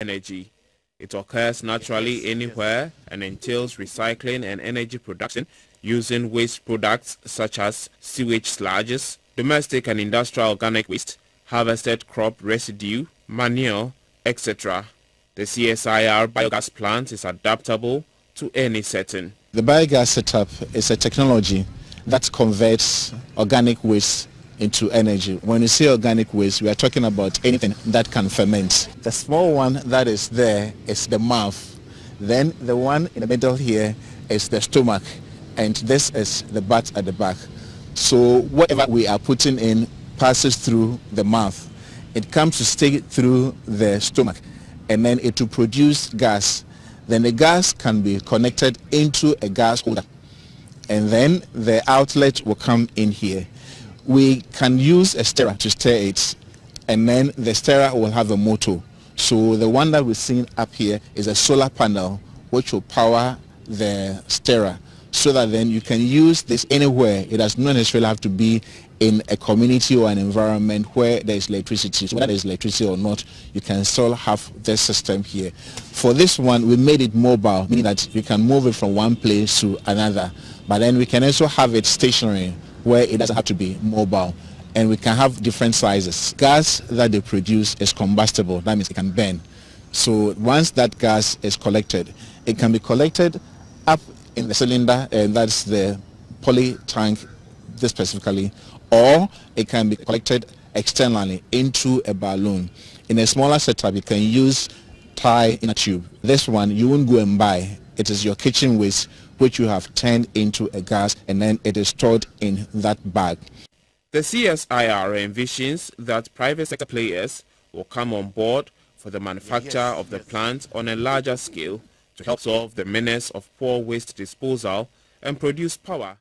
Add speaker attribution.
Speaker 1: energy. It occurs naturally anywhere and entails recycling and energy production using waste products such as sewage sludges, domestic and industrial organic waste, harvested crop residue, manure, etc. The CSIR biogas plant is adaptable to any setting.
Speaker 2: The biogas setup is a technology that converts organic waste into energy. When you say organic waste, we are talking about anything that can ferment. The small one that is there is the mouth. Then the one in the middle here is the stomach. And this is the butt at the back. So whatever we are putting in passes through the mouth. It comes to stay through the stomach. And then it will produce gas. Then the gas can be connected into a gas holder. And then the outlet will come in here we can use a stirrer to stir it, and then the stirrer will have a motor. So the one that we're seeing up here is a solar panel which will power the stirrer so that then you can use this anywhere. It does not necessarily have to be in a community or an environment where there is electricity. So whether there is electricity or not, you can still have this system here. For this one, we made it mobile, meaning that you can move it from one place to another. But then we can also have it stationary where it doesn't have to be mobile. And we can have different sizes. Gas that they produce is combustible. That means it can burn. So once that gas is collected, it can be collected up in the cylinder, and that's the poly tank, this specifically, or it can be collected externally into a balloon. In a smaller setup, you can use tie in a tube. This one, you won't go and buy. It is your kitchen waste which you have turned into a gas and then it is stored in that bag.
Speaker 1: The CSIR envisions that private sector players will come on board for the manufacture of the plant on a larger scale to help solve the menace of poor waste disposal and produce power